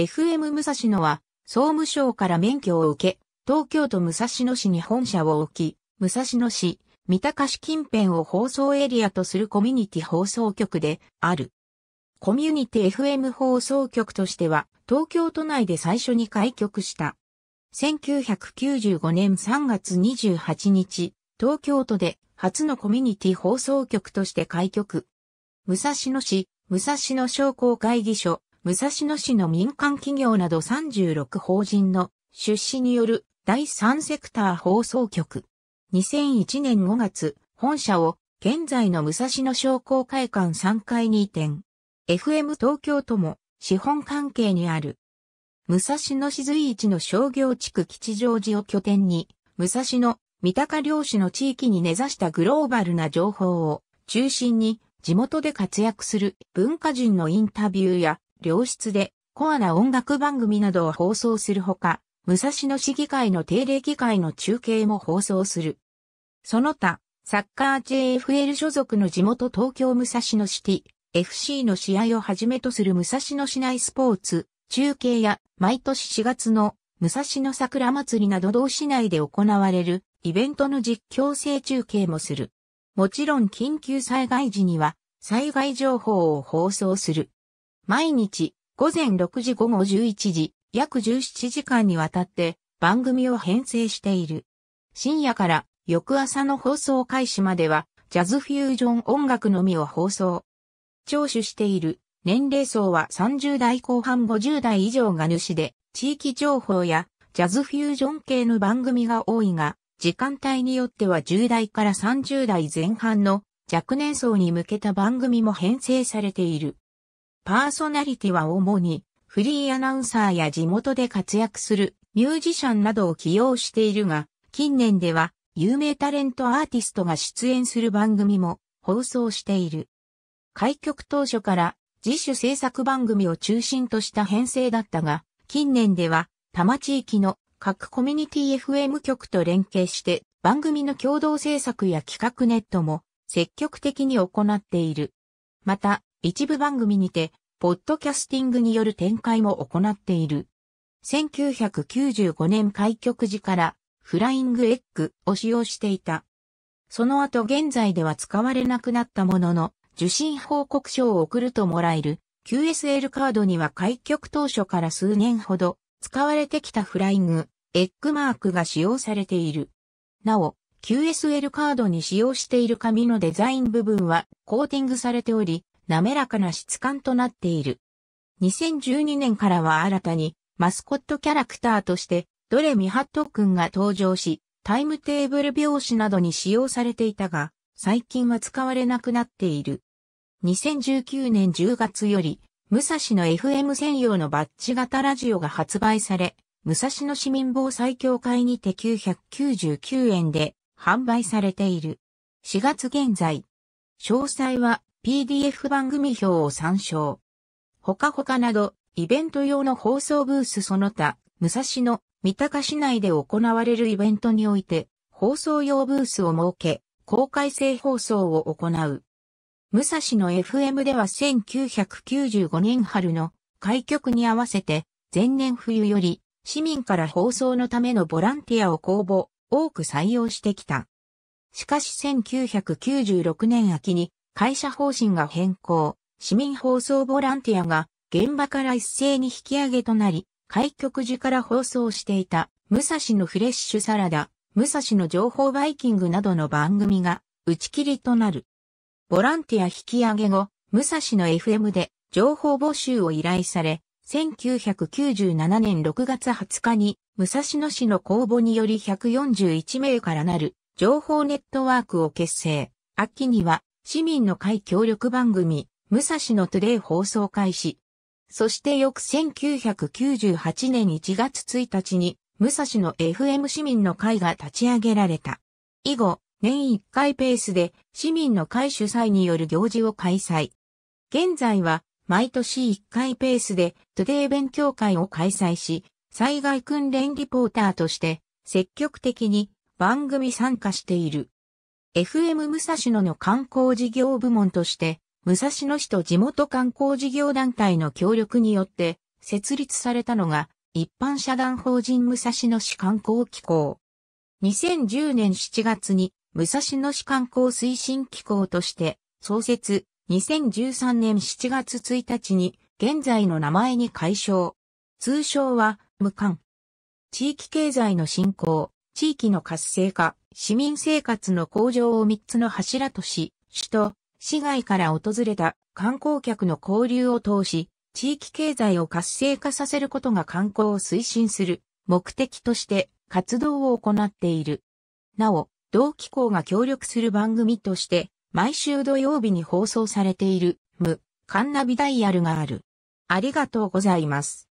FM 武蔵野は、総務省から免許を受け、東京都武蔵野市に本社を置き、武蔵野市、三鷹市近辺を放送エリアとするコミュニティ放送局である。コミュニティ FM 放送局としては、東京都内で最初に開局した。1995年3月28日、東京都で初のコミュニティ放送局として開局。武蔵野市、武蔵野商工会議所、武蔵野市の民間企業など36法人の出資による第3セクター放送局。2001年5月、本社を現在の武蔵野商工会館3階に移転。FM 東京とも資本関係にある。武蔵野市随一の商業地区吉祥寺を拠点に、武蔵野、三鷹漁師の地域に根ざしたグローバルな情報を中心に地元で活躍する文化人のインタビューや良質でコアな音楽番組などを放送するほか、武蔵野市議会の定例議会の中継も放送する。その他、サッカー JFL 所属の地元東京武蔵野シティ、FC の試合をはじめとする武蔵野市内スポーツ、中継や毎年4月の武蔵野桜祭りなど同市内で行われるイベントの実況制中継もする。もちろん緊急災害時には災害情報を放送する。毎日午前6時午後11時、約17時間にわたって番組を編成している。深夜から翌朝の放送開始まではジャズフュージョン音楽のみを放送。聴取している年齢層は30代後半50代以上が主で、地域情報やジャズフュージョン系の番組が多いが、時間帯によっては10代から30代前半の若年層に向けた番組も編成されている。パーソナリティは主にフリーアナウンサーや地元で活躍するミュージシャンなどを起用しているが、近年では有名タレントアーティストが出演する番組も放送している。開局当初から自主制作番組を中心とした編成だったが、近年では多摩地域の各コミュニティ FM 局と連携して番組の共同制作や企画ネットも積極的に行っている。また、一部番組にてポッドキャスティングによる展開も行っている。1995年開局時からフライングエッグを使用していた。その後現在では使われなくなったものの、受信報告書を送るともらえる QSL カードには開局当初から数年ほど使われてきたフライングエッグマークが使用されている。なお、QSL カードに使用している紙のデザイン部分はコーティングされており、滑らかな質感となっている。2012年からは新たにマスコットキャラクターとしてドレミハット君が登場し、タイムテーブル描紙などに使用されていたが、最近は使われなくなっている。2019年10月より、武蔵の FM 専用のバッジ型ラジオが発売され、武蔵野市民防災協会にて999円で販売されている。4月現在。詳細は PDF 番組表を参照。ほかほかなど、イベント用の放送ブースその他、武蔵野、三鷹市内で行われるイベントにおいて、放送用ブースを設け、公開性放送を行う。武蔵野 FM では1995年春の開局に合わせて、前年冬より市民から放送のためのボランティアを公募、多く採用してきた。しかし1996年秋に会社方針が変更、市民放送ボランティアが現場から一斉に引き上げとなり、開局時から放送していた、武蔵のフレッシュサラダ、武蔵の情報バイキングなどの番組が打ち切りとなる。ボランティア引き上げ後、武蔵の FM で情報募集を依頼され、1997年6月20日に武蔵野市の公募により141名からなる情報ネットワークを結成。秋には市民の会協力番組、武蔵野トゥデイ放送開始。そして翌1998年1月1日に、武蔵野 FM 市民の会が立ち上げられた。以後、年1回ペースで市民の会主催による行事を開催。現在は毎年1回ペースでトゥデイ勉強会を開催し、災害訓練リポーターとして積極的に番組参加している。FM 武蔵野の観光事業部門として、武蔵野市と地元観光事業団体の協力によって設立されたのが一般社団法人武蔵野市観光機構。2010年7月に武蔵野市観光推進機構として創設2013年7月1日に現在の名前に改称。通称は無観。地域経済の振興、地域の活性化、市民生活の向上を3つの柱とし、首都、市外から訪れた観光客の交流を通し、地域経済を活性化させることが観光を推進する目的として活動を行っている。なお、同機構が協力する番組として、毎週土曜日に放送されている、無、カンナビダイヤルがある。ありがとうございます。